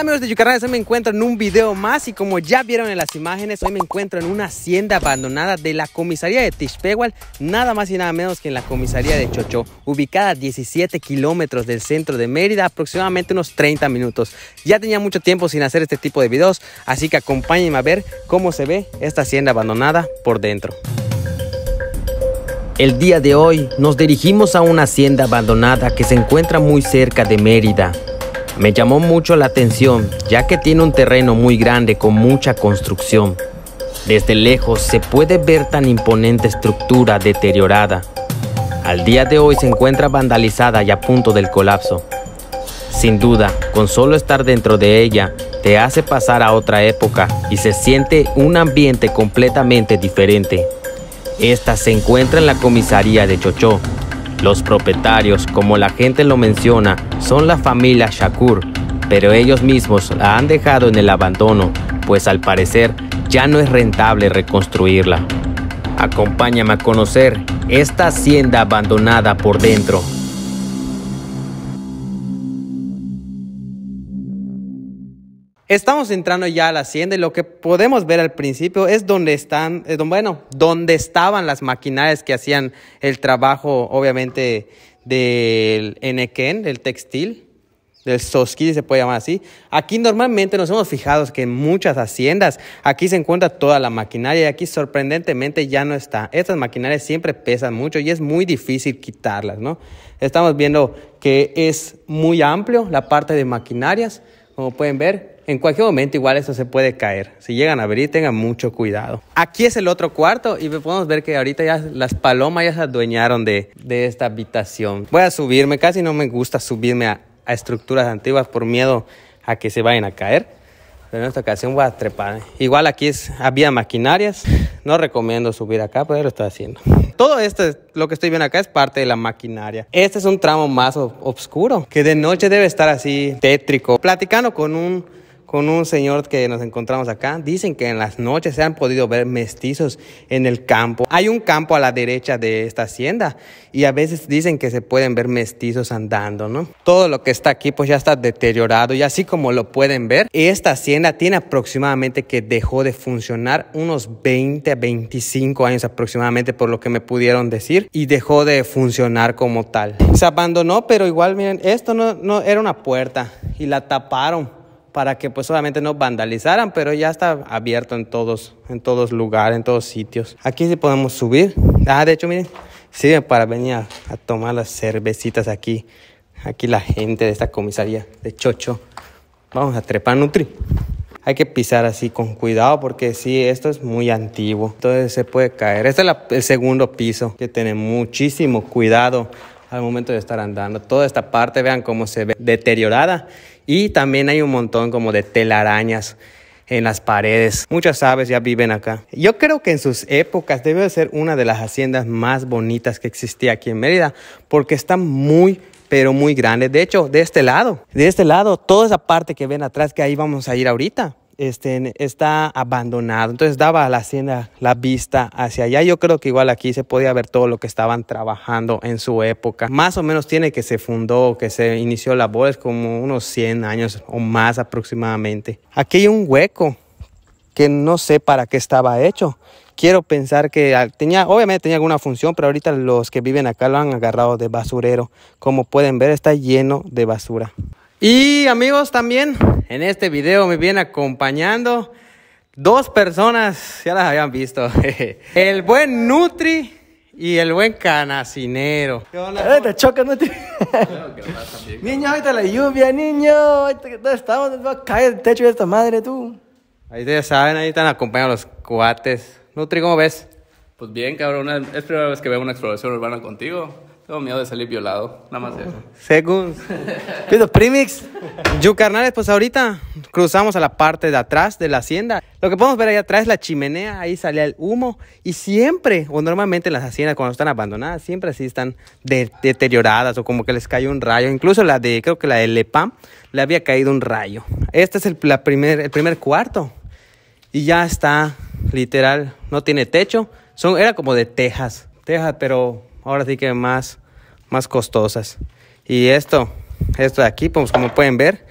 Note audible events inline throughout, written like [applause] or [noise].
amigos de Yucatán, hoy me encuentro en un video más y como ya vieron en las imágenes, hoy me encuentro en una hacienda abandonada de la comisaría de Tishpehual, nada más y nada menos que en la comisaría de Chocho, ubicada a 17 kilómetros del centro de Mérida, aproximadamente unos 30 minutos. Ya tenía mucho tiempo sin hacer este tipo de videos, así que acompáñenme a ver cómo se ve esta hacienda abandonada por dentro. El día de hoy nos dirigimos a una hacienda abandonada que se encuentra muy cerca de Mérida, me llamó mucho la atención, ya que tiene un terreno muy grande con mucha construcción. Desde lejos se puede ver tan imponente estructura deteriorada. Al día de hoy se encuentra vandalizada y a punto del colapso. Sin duda, con solo estar dentro de ella, te hace pasar a otra época y se siente un ambiente completamente diferente. Esta se encuentra en la comisaría de Chochó, los propietarios, como la gente lo menciona, son la familia Shakur, pero ellos mismos la han dejado en el abandono, pues al parecer ya no es rentable reconstruirla. Acompáñame a conocer esta hacienda abandonada por dentro. Estamos entrando ya a la hacienda y lo que podemos ver al principio es donde están, eh, bueno, donde estaban las maquinarias que hacían el trabajo, obviamente, del enequén, del textil, del sosquid se puede llamar así. Aquí normalmente nos hemos fijado que en muchas haciendas, aquí se encuentra toda la maquinaria y aquí sorprendentemente ya no está. Estas maquinarias siempre pesan mucho y es muy difícil quitarlas, ¿no? Estamos viendo que es muy amplio la parte de maquinarias, como pueden ver, en cualquier momento igual eso se puede caer. Si llegan a abrir, tengan mucho cuidado. Aquí es el otro cuarto y podemos ver que ahorita ya las palomas ya se adueñaron de, esta habitación. Voy a subirme, casi no me gusta subirme a, estructuras antiguas por miedo a que se vayan a caer. Pero en esta ocasión voy a trepar. Igual aquí había maquinarias. No recomiendo subir acá, pero lo estoy haciendo. Todo esto, lo que estoy viendo acá, es parte de la maquinaria. Este es un tramo más oscuro, que de noche debe estar así tétrico. Platicando con un con un señor que nos encontramos acá. Dicen que en las noches se han podido ver mestizos en el campo. Hay un campo a la derecha de esta hacienda y a veces dicen que se pueden ver mestizos andando, ¿no? Todo lo que está aquí pues ya está deteriorado y así como lo pueden ver, esta hacienda tiene aproximadamente que dejó de funcionar unos 20 a 25 años aproximadamente por lo que me pudieron decir y dejó de funcionar como tal. Se abandonó, pero igual miren, esto no, no era una puerta y la taparon para que pues solamente no vandalizaran, pero ya está abierto en todos, en todos lugares, en todos sitios. Aquí sí podemos subir. Ah, de hecho, miren, sirve para venir a, tomar las cervecitas aquí. Aquí la gente de esta comisaría de Chocho. Vamos a trepar Nutri. Hay que pisar así con cuidado porque sí, esto es muy antiguo. Entonces se puede caer. Este es el segundo piso. que tener muchísimo cuidado al momento de estar andando. Toda esta parte, vean cómo se ve deteriorada y también hay un montón como de telarañas en las paredes. Muchas aves ya viven acá. Yo creo que en sus épocas debe de ser una de las haciendas más bonitas que existía aquí en Mérida, porque está muy pero muy grande. De hecho, de este lado, de este lado, toda esa parte que ven atrás que ahí vamos a ir ahorita, está abandonado. Entonces daba a la hacienda la vista hacia allá. Yo creo que igual aquí se podía ver todo lo que estaban trabajando en su época. Más o menos tiene que se fundó, que se inició la voz como unos 100 años o más aproximadamente. Aquí hay un hueco que no sé para qué estaba hecho. Quiero pensar que tenía, obviamente tenía alguna función, pero ahorita los que viven acá lo han agarrado de basurero. Como pueden ver, está lleno de basura. Y amigos también, en este video me viene acompañando dos personas, ya las habían visto, [laughs] el buen Nutri y el buen canacinero. ¿Qué eh, Te choca, Nutri. [laughs] niño, ahorita la lluvia, niño, ahorita estamos, va a el techo de esta madre tú. Ahí ya saben, ahí están acompañados los cuates. Nutri, ¿cómo ves? Pues bien, cabrón, es primera vez que veo una exploración urbana contigo. Tengo miedo de salir violado, nada más eso. Según. Pido Primix. Yo, carnales, pues ahorita cruzamos a la parte de atrás de la hacienda. Lo que podemos ver ahí atrás es la chimenea, ahí salía el humo. Y siempre, o normalmente en las haciendas cuando están abandonadas, siempre así están deterioradas o como que les cae un rayo. Incluso la de, creo que la de Lepam, le había caído un rayo. Este es el, la primer, el primer cuarto. Y ya está, literal, no tiene techo. Son, era como de tejas, tejas, pero ahora sí que más más costosas. Y esto, esto de aquí, pues como pueden ver,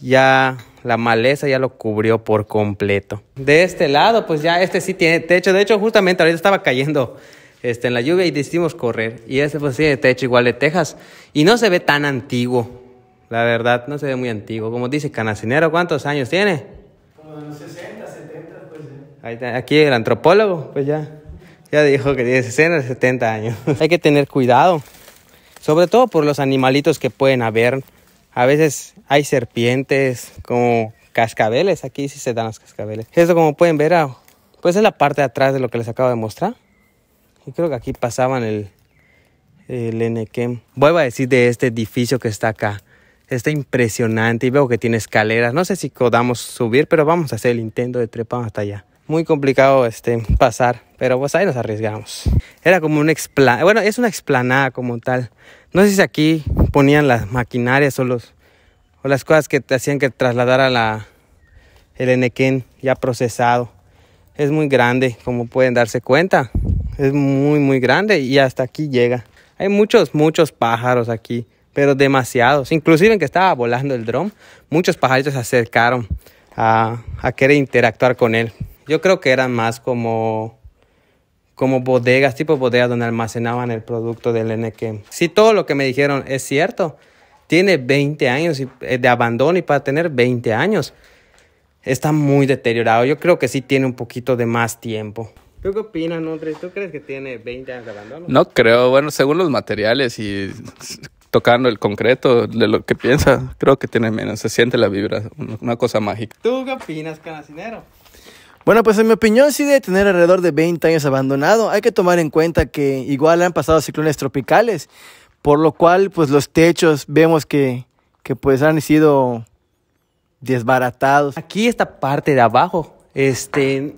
ya la maleza ya lo cubrió por completo. De este lado, pues ya este sí tiene techo. De hecho, justamente ahorita estaba cayendo este, en la lluvia y decidimos correr. Y este pues de techo igual de Texas. Y no se ve tan antiguo, la verdad, no se ve muy antiguo. Como dice Canacinero, ¿cuántos años tiene? Como de 60, 70, pues. aquí el antropólogo, pues ya, ya dijo que tiene 60, 70 años. Hay que tener cuidado sobre todo por los animalitos que pueden haber. A veces hay serpientes como cascabeles, aquí sí se dan los cascabeles. Esto como pueden ver, ah, pues es la parte de atrás de lo que les acabo de mostrar. Y creo que aquí pasaban el, el Vuelvo a decir de este edificio que está acá. Está impresionante y veo que tiene escaleras. No sé si podamos subir, pero vamos a hacer el intento de trepar hasta allá muy complicado este, pasar, pero pues ahí nos arriesgamos. Era como una explanada, bueno, es una explanada como tal. No sé si aquí ponían las maquinarias o, los, o las cosas que te hacían que a la, el enequén ya procesado. Es muy grande, como pueden darse cuenta. Es muy, muy grande y hasta aquí llega. Hay muchos, muchos pájaros aquí, pero demasiados. Inclusive en que estaba volando el dron, muchos pajaritos se acercaron a, a querer interactuar con él. Yo creo que eran más como, como bodegas, tipo bodegas donde almacenaban el producto del NQ. Si todo lo que me dijeron es cierto, tiene 20 años eh, de abandono y para tener 20 años está muy deteriorado. Yo creo que sí tiene un poquito de más tiempo. ¿Tú qué opinas, Nutri? ¿Tú crees que tiene 20 años de abandono? No creo. Bueno, según los materiales y tocando el concreto de lo que piensa, creo que tiene menos. Se siente la vibra, una cosa mágica. ¿Tú qué opinas, Canacinero? Bueno, pues en mi opinión sí debe tener alrededor de 20 años abandonado. Hay que tomar en cuenta que igual han pasado ciclones tropicales, por lo cual pues los techos vemos que, que pues han sido desbaratados. Aquí esta parte de abajo, este,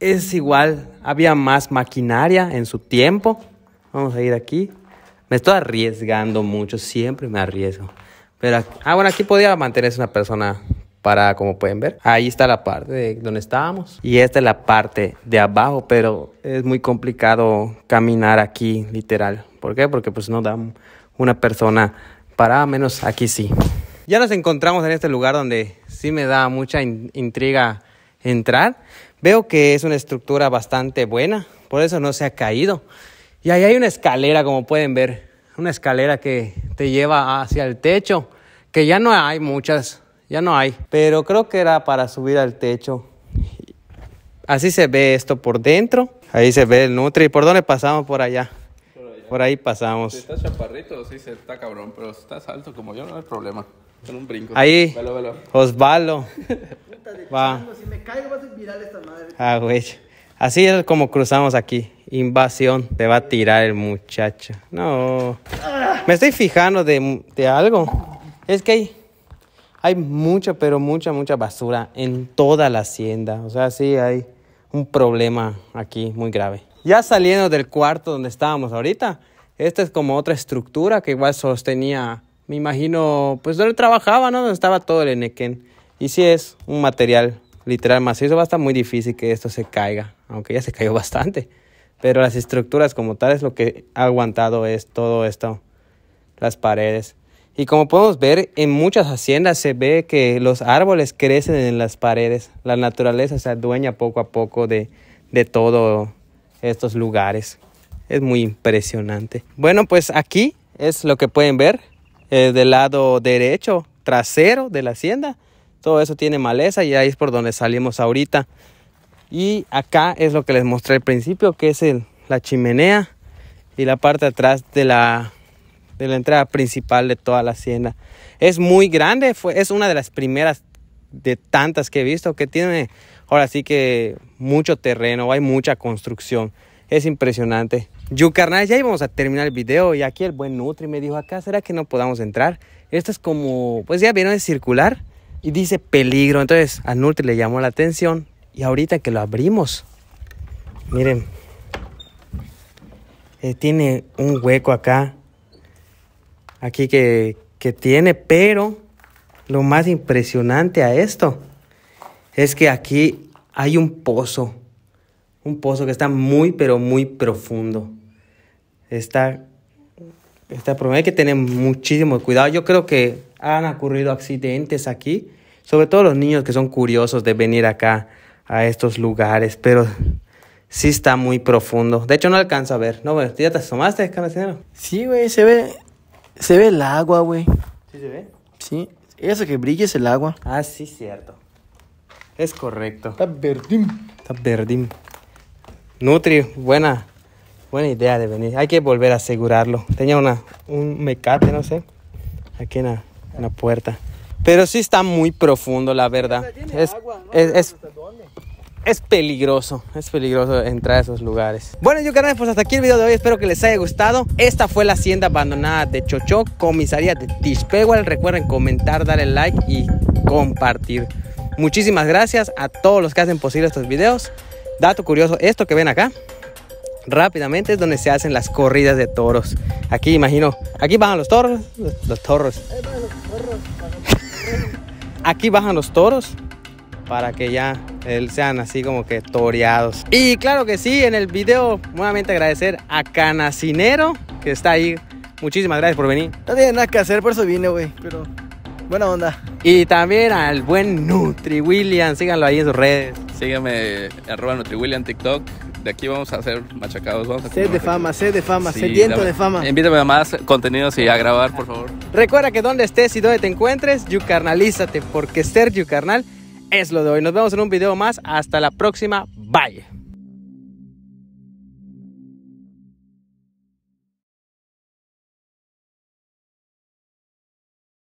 es igual, había más maquinaria en su tiempo. Vamos a ir aquí. Me estoy arriesgando mucho, siempre me arriesgo. Pero, ah, bueno, aquí podía mantenerse una persona para, como pueden ver, ahí está la parte donde estábamos. Y esta es la parte de abajo, pero es muy complicado caminar aquí, literal. ¿Por qué? Porque pues no da una persona parada, menos aquí sí. Ya nos encontramos en este lugar donde sí me da mucha intriga entrar. Veo que es una estructura bastante buena, por eso no se ha caído. Y ahí hay una escalera, como pueden ver, una escalera que te lleva hacia el techo, que ya no hay muchas ya no hay. Pero creo que era para subir al techo. Así se ve esto por dentro. Ahí se ve el Nutri. ¿Por dónde pasamos? Por allá. Por, ahí pasamos. Si estás chaparrito, sí, se está cabrón. Pero si estás alto como yo, no hay problema. Con un brinco. Ahí. Velo, velo. Osvaldo. [laughs] Va. Si me caigo, vas a ser esta madre. Ah, güey. Así es como cruzamos aquí. Invasión. Te va a tirar el muchacho. No. Ah. Me estoy fijando de, de algo. Es que hay hay mucha, pero mucha, mucha basura en toda la hacienda. O sea, sí hay un problema aquí muy grave. Ya saliendo del cuarto donde estábamos ahorita, esta es como otra estructura que igual sostenía, me imagino, pues donde trabajaba, ¿no? Donde estaba todo el Enequén. Y si sí es un material literal macizo, va a estar muy difícil que esto se caiga, aunque ya se cayó bastante. Pero las estructuras como tal es lo que ha aguantado es todo esto, las paredes. Y como podemos ver, en muchas haciendas se ve que los árboles crecen en las paredes. La naturaleza se adueña poco a poco de, de todos estos lugares. Es muy impresionante. Bueno, pues aquí es lo que pueden ver eh, del lado derecho, trasero de la hacienda. Todo eso tiene maleza y ahí es por donde salimos ahorita. Y acá es lo que les mostré al principio, que es la chimenea y la parte atrás de la de la entrada principal de toda la hacienda. Es muy grande, fue, es una de las primeras de tantas que he visto que tiene ahora sí que mucho terreno, hay mucha construcción. Es impresionante. Yucarnal, ya íbamos a terminar el video y aquí el buen Nutri me dijo, acá será que no podamos entrar. Esto es como, pues ya vieron, de circular y dice peligro. Entonces a Nutri le llamó la atención y ahorita que lo abrimos, miren, eh, tiene un hueco acá aquí que, que tiene, pero lo más impresionante a esto es que aquí hay un pozo, un pozo que está muy, pero muy profundo. Está, está hay que tener muchísimo cuidado. Yo creo que han ocurrido accidentes aquí, sobre todo los niños que son curiosos de venir acá a estos lugares, pero sí está muy profundo. De hecho, no alcanzo a ver. No, bueno, ¿ya te asomaste, carnicero? Sí, güey, se ve se ve el agua, güey. ¿Sí se ve? Sí. Eso que brilla es el agua. Ah, sí, cierto. Es correcto. Está verdín. Está verdín. Nutri, buena, buena idea de venir. Hay que volver a asegurarlo. Tenía una, un mecate, no sé, aquí en la, puerta. Pero sí está muy profundo, la verdad. es, es peligroso, es peligroso entrar a esos lugares. Bueno, yo canales, pues hasta aquí el video de hoy. Espero que les haya gustado. Esta fue la hacienda abandonada de Chocho, comisaría de Tishpehual. Recuerden comentar, darle like y compartir. Muchísimas gracias a todos los que hacen posible estos videos. Dato curioso, esto que ven acá, rápidamente es donde se hacen las corridas de toros. Aquí imagino, aquí bajan los toros, los, los toros. [laughs] Aquí bajan los toros para que ya sean así como que toreados. Y claro que sí, en el video nuevamente agradecer a Canacinero que está ahí. Muchísimas gracias por venir. No tiene nada que hacer, por eso vine, güey, pero buena onda. Y también al buen Nutri William, síganlo ahí en sus redes. Síganme, arroba Nutri TikTok. De aquí vamos a hacer machacados. Vamos a sed de fama, sed de fama, sediento de fama. Invítame a más contenidos y a grabar, por favor. Recuerda que donde estés y donde te encuentres, carnalízate porque ser carnal es lo de hoy. Nos vemos en un video más. Hasta la próxima. Bye.